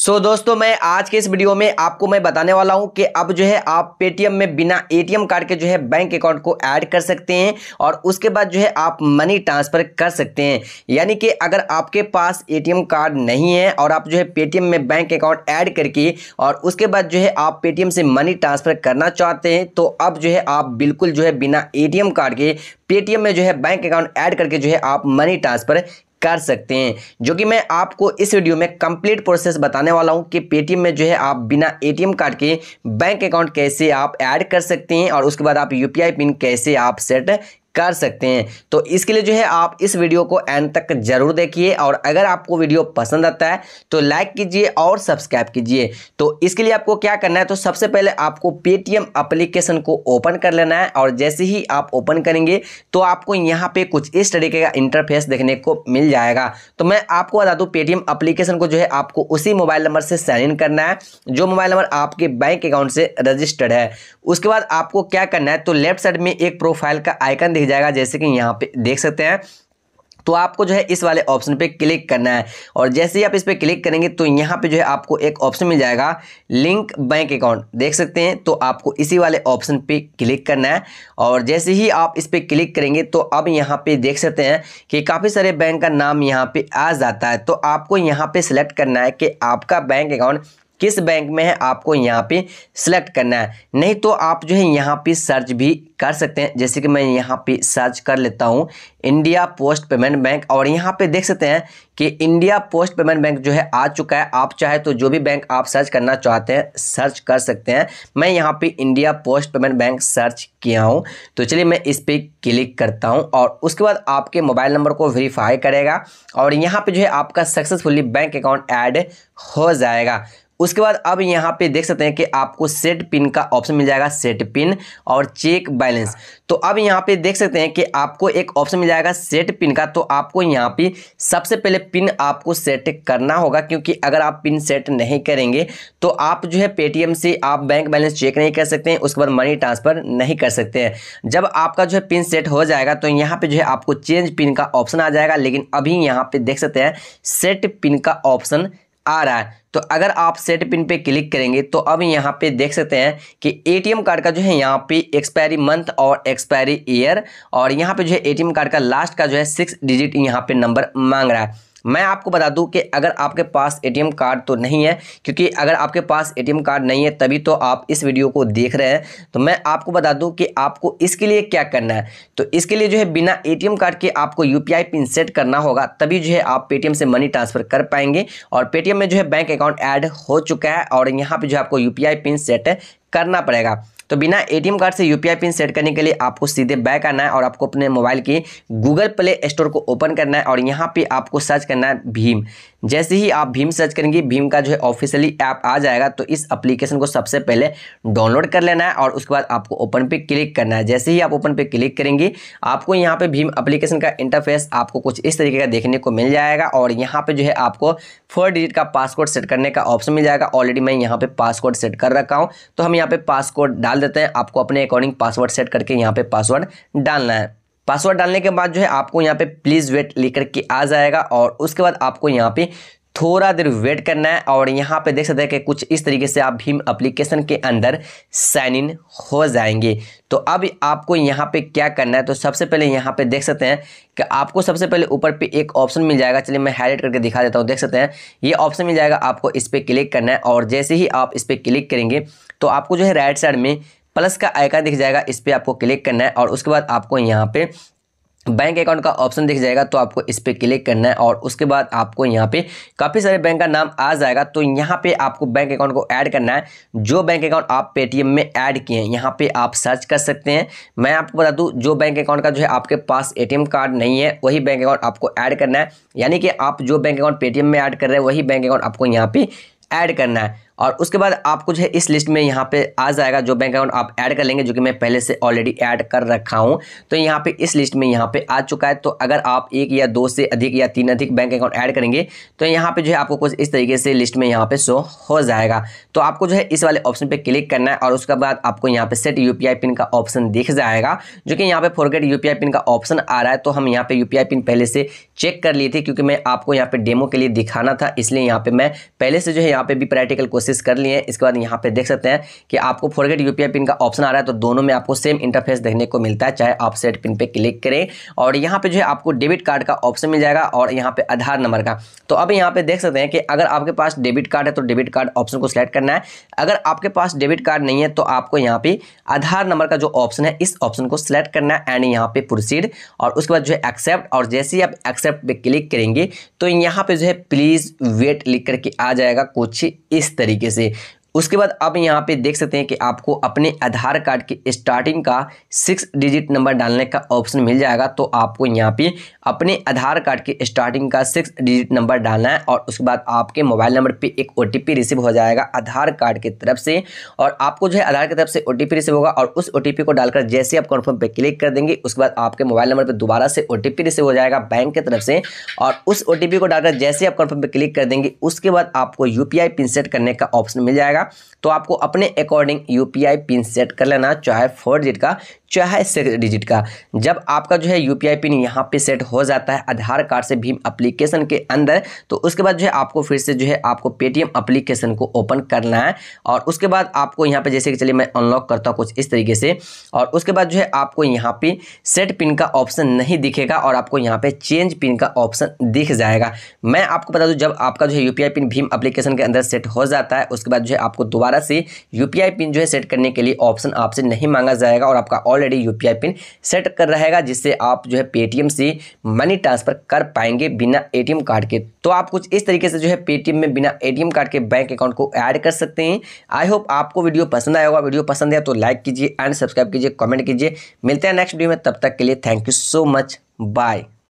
सो so, दोस्तों मैं आज के इस वीडियो में आपको मैं बताने वाला हूं कि अब जो है आप पेटीएम में बिना एटीएम कार्ड के जो है बैंक अकाउंट को ऐड कर सकते हैं और उसके बाद जो है आप मनी ट्रांसफ़र कर सकते हैं यानी कि अगर आपके पास एटीएम कार्ड नहीं है और आप जो है पेटीएम में बैंक अकाउंट ऐड करके और उसके बाद जो है आप पेटीएम से मनी ट्रांसफ़र करना चाहते हैं तो अब जो है आप बिल्कुल जो है बिना ए कार्ड के पेटीएम में जो है बैंक अकाउंट ऐड करके जो है आप मनी ट्रांसफ़र कर सकते हैं जो कि मैं आपको इस वीडियो में कंप्लीट प्रोसेस बताने वाला हूं कि पेटीएम में जो है आप बिना एटीएम कार्ड के बैंक अकाउंट कैसे आप ऐड कर सकते हैं और उसके बाद आप यूपीआई पिन कैसे आप सेट कर सकते हैं तो इसके लिए जो है आप इस वीडियो को एंड तक जरूर देखिए और अगर आपको वीडियो पसंद आता है तो लाइक कीजिए और सब्सक्राइब कीजिए तो इसके लिए आपको क्या करना है तो सबसे पहले आपको पेटीएम अप्लीकेशन को ओपन कर लेना है और जैसे ही आप ओपन करेंगे तो आपको यहाँ पे कुछ इस तरीके का इंटरफेस देखने को मिल जाएगा तो मैं आपको बता दूँ पेटीएम अप्लीकेशन को जो है आपको उसी मोबाइल नंबर से साइन इन करना है जो मोबाइल नंबर आपके बैंक अकाउंट से रजिस्टर्ड है उसके बाद आपको क्या करना है तो लेफ्ट साइड में एक प्रोफाइल का आइकन दिख जाएगा जैसे कि यहाँ पे देख सकते हैं तो आपको जो है इस वाले ऑप्शन पे क्लिक करना है और जैसे ही आप इस पे क्लिक करेंगे तो यहाँ पे जो है आपको एक ऑप्शन मिल जाएगा लिंक बैंक अकाउंट देख सकते हैं तो आपको इसी वाले ऑप्शन पे क्लिक करना है और जैसे ही आप इस पे क्लिक करेंगे तो अब यहाँ पे देख सकते हैं कि काफ़ी सारे बैंक का नाम यहाँ पर आ जाता है तो आपको यहाँ पर सेलेक्ट करना है कि आपका बैंक अकाउंट किस बैंक में है आपको यहाँ पे सिलेक्ट करना है नहीं तो आप जो है यहाँ पे सर्च भी कर सकते हैं जैसे कि मैं यहाँ पे सर्च कर लेता हूँ इंडिया पोस्ट पेमेंट बैंक और यहाँ पे देख सकते हैं कि इंडिया पोस्ट पेमेंट बैंक जो है आ चुका है आप चाहे तो जो भी बैंक आप सर्च करना चाहते हैं सर्च कर सकते हैं मैं यहाँ पे India post payment bank search किया हूँ तो चलिए मैं इस पर क्लिक करता हूँ और उसके बाद आपके मोबाइल नंबर को वेरीफाई करेगा और यहाँ पर जो है आपका सक्सेसफुली बैंक अकाउंट ऐड हो जाएगा उसके बाद अब यहाँ पे देख सकते हैं कि आपको सेट पिन का ऑप्शन मिल जाएगा सेट पिन और चेक बैलेंस तो अब यहाँ पे देख सकते हैं कि आपको एक ऑप्शन मिल जाएगा सेट पिन का तो आपको यहाँ पे सबसे पहले पिन आपको सेट करना होगा क्योंकि अगर आप पिन सेट नहीं करेंगे तो आप जो है पेटीएम से आप बैंक बैलेंस चेक नहीं कर सकते हैं उसके बाद मनी ट्रांसफ़र नहीं कर सकते हैं जब आपका जो है पिन सेट हो जाएगा तो यहाँ पर जो है आपको चेंज पिन का ऑप्शन आ जाएगा लेकिन अभी यहाँ पर देख सकते हैं सेट पिन का ऑप्शन आ रहा है तो अगर आप सेट पिन पे क्लिक करेंगे तो अब यहाँ पे देख सकते हैं कि एटीएम कार्ड का जो है यहाँ पे एक्सपायरी मंथ और एक्सपायरी ईयर और यहाँ पे जो है एटीएम कार्ड का लास्ट का जो है सिक्स डिजिट यहाँ पे नंबर मांग रहा है मैं आपको बता दूं कि अगर आपके पास एटीएम कार्ड तो नहीं है क्योंकि अगर आपके पास एटीएम कार्ड नहीं है तभी तो आप इस वीडियो को देख रहे हैं तो मैं आपको बता दूं कि आपको इसके लिए क्या करना है तो इसके लिए जो है बिना एटीएम कार्ड के आपको यूपीआई पिन सेट करना होगा तभी जो है आप पेटीएम से मनी ट्रांसफ़र कर पाएंगे और पेटीएम में जो है बैंक अकाउंट ऐड हो चुका है और यहाँ पर जो है आपको यू पिन सेट करना पड़ेगा तो बिना एटीएम कार्ड से यूपीआई पिन सेट करने के लिए आपको सीधे बैक आना है और आपको अपने मोबाइल की गूगल प्ले स्टोर को ओपन करना है और यहाँ पे आपको सर्च करना है भीम जैसे ही आप भीम सर्च करेंगे भीम का जो है ऑफिशियली ऐप आ जाएगा तो इस एप्लीकेशन को सबसे पहले डाउनलोड कर लेना है और उसके बाद आपको ओपन पे क्लिक करना है जैसे ही आप ओपन पे क्लिक करेंगे आपको यहाँ पे भीम एप्लीकेशन का इंटरफेस आपको कुछ इस तरीके का देखने को मिल जाएगा और यहाँ पे जो है आपको फोर डिजिट का पासकोड सेट करने का ऑप्शन मिल जाएगा ऑलरेडी मैं यहाँ पे पासवर्ड सेट कर रखा हूँ तो हम यहाँ पे पासवर्ड डाल देते हैं आपको अपने अकॉर्डिंग पासवर्ड सेट करके यहाँ पे पासवर्ड डालना है पासवर्ड डालने के बाद जो है आपको यहाँ पे प्लीज़ वेट लेकर के आ जाएगा और उसके बाद आपको यहाँ पे थोड़ा देर वेट करना है और यहाँ पे देख सकते हैं कि कुछ इस तरीके से आप भीम एप्लीकेशन के अंदर साइन इन हो जाएंगे तो अब आपको यहाँ पे क्या करना है तो सबसे पहले यहाँ पे देख सकते हैं कि आपको सबसे पहले ऊपर पे एक ऑप्शन मिल जाएगा चलिए मैं हाईलाइट करके दिखा देता हूँ देख सकते हैं ये ऑप्शन मिल जाएगा आपको इस पर क्लिक करना है और जैसे ही आप इस पर क्लिक करेंगे तो आपको जो है राइट साइड में प्लस का आयका दिख जाएगा इस पर आपको क्लिक करना है और उसके बाद आपको यहाँ पे बैंक अकाउंट का ऑप्शन दिख जाएगा तो आपको इस पर क्लिक करना है और उसके बाद आपको यहाँ पे काफ़ी सारे बैंक का नाम आ जाएगा तो यहाँ पे आपको बैंक अकाउंट को ऐड करना है जो बैंक अकाउंट आप पेटीएम में ऐड किए हैं यहाँ पे आप सर्च कर सकते हैं मैं आपको बता दूँ जो बैंक अकाउंट का जो है आपके पास ए कार्ड नहीं है वही बैंक अकाउंट आपको ऐड करना है यानी कि आप जो बैंक अकाउंट पेटीएम में ऐड कर रहे हैं वही बैंक अकाउंट आपको यहाँ पर ऐड करना है और उसके बाद आपको जो है इस लिस्ट में यहाँ पे आ जाएगा जो बैंक अकाउंट आप ऐड कर लेंगे जो कि मैं पहले से ऑलरेडी ऐड कर रखा हूँ तो यहाँ पे इस लिस्ट में यहाँ पे आ चुका है तो अगर आप एक या दो से अधिक या तीन अधिक बैंक अकाउंट ऐड करेंगे तो यहाँ पे जो है आपको कुछ इस तरीके से लिस्ट में यहाँ पे शो हो जाएगा तो आपको जो है इस वाले ऑप्शन पर क्लिक करना है और उसके बाद आपको यहाँ पे सेट यू पिन का ऑप्शन दिख जाएगा जो कि यहाँ पे फोरगेट यू पिन का ऑप्शन आ रहा है तो हम यहाँ पे यू पिन पहले से चेक कर लिए थे क्योंकि मैं आपको यहाँ पे डेमो के लिए दिखाना था इसलिए यहाँ पे मैं पहले से जो है यहाँ पे भी प्रैक्टिकल क्वेश्चन एक्सेस कर लिए हैं इसके बाद यहाँ पे देख सकते हैं कि आपको फोरगेट यूपीआई पिन का ऑप्शन आ रहा है तो दोनों में आपको सेम इंटरफेस देखने को मिलता है चाहे आप सेट पिन पे क्लिक करें और यहाँ पे जो है आपको डेबिट कार्ड का ऑप्शन मिल जाएगा और यहाँ पे आधार नंबर का तो अब यहाँ पे देख सकते हैं कि अगर आपके पास डेबिट कार्ड है तो डेबिट कार्ड ऑप्शन को सिलेक्ट करना है अगर आपके पास डेबिट कार्ड नहीं है तो आपको यहाँ पे आधार नंबर का जो ऑप्शन है इस ऑप्शन को सिलेक्ट करना है एंड यहाँ पे प्रोसीड और उसके बाद जो है एक्सेप्ट और जैसे ही आप एक्सेप्ट पे क्लिक करेंगे तो यहाँ पे जो है प्लीज़ वेट लिख करके आ जाएगा कुछ इस तरीके तरीके से उसके बाद आप यहाँ पे देख सकते हैं कि आपको अपने आधार कार्ड की स्टार्टिंग का सिक्स डिजिट नंबर डालने का ऑप्शन मिल जाएगा तो आपको यहाँ पे अपने आधार कार्ड की स्टार्टिंग का सिक्स डिजिट नंबर डालना है और उसके बाद आपके मोबाइल नंबर पे एक ओ रिसीव हो जाएगा आधार कार्ड की तरफ से और आपको जो है आधार की तरफ से ओ रिसीव होगा और उस ओ को डालकर जैसे आप कन्फर्म पर क्लिक कर देंगे उसके बाद आपके मोबाइल नंबर पर दोबारा से ओ रिसीव हो जाएगा बैंक की तरफ से और उस ओ को डालकर जैसे आप कन्फर्म पर क्लिक कर देंगे उसके बाद आपको यू पिन सेट करने का ऑप्शन मिल जाएगा जाएगा तो आपको अपने अकॉर्डिंग यू पिन सेट कर लेना चाहे फोर डिजिट का चाहे सिक्स डिजिट का जब आपका जो है यू पिन यहाँ पे सेट हो जाता है आधार कार्ड से भीम अप्लीकेशन के अंदर तो उसके बाद जो है आपको फिर से जो है आपको पेटीएम अप्लीकेशन को ओपन करना है और उसके बाद आपको यहाँ पे जैसे कि चलिए मैं अनलॉक करता हूँ कुछ इस तरीके से और उसके बाद जो है आपको यहाँ पे सेट पिन का ऑप्शन नहीं दिखेगा और आपको यहाँ पर चेंज पिन का ऑप्शन दिख जाएगा मैं आपको बता दूँ जब आपका जो है यू पिन भीम अप्लीकेशन के अंदर सेट हो जाता है उसके बाद जो है आपको दोबारा से यूपीआई पिन जो है सेट करने के लिए ऑप्शन आपसे नहीं मांगा जाएगा और आपका ऑलरेडी यूपीआई पिन सेट कर रहेगा जिससे आप जो है पेटीएम से मनी ट्रांसफ़र कर पाएंगे बिना ए कार्ड के तो आप कुछ इस तरीके से जो है पेटीएम में बिना ए कार्ड के बैंक अकाउंट को ऐड कर सकते हैं आई होप आपको वीडियो पसंद आया होगा वीडियो पसंद आया तो लाइक कीजिए एंड सब्सक्राइब कीजिए कमेंट कीजिए मिलते हैं नेक्स्ट वीडियो में तब तक के लिए thank you so much bye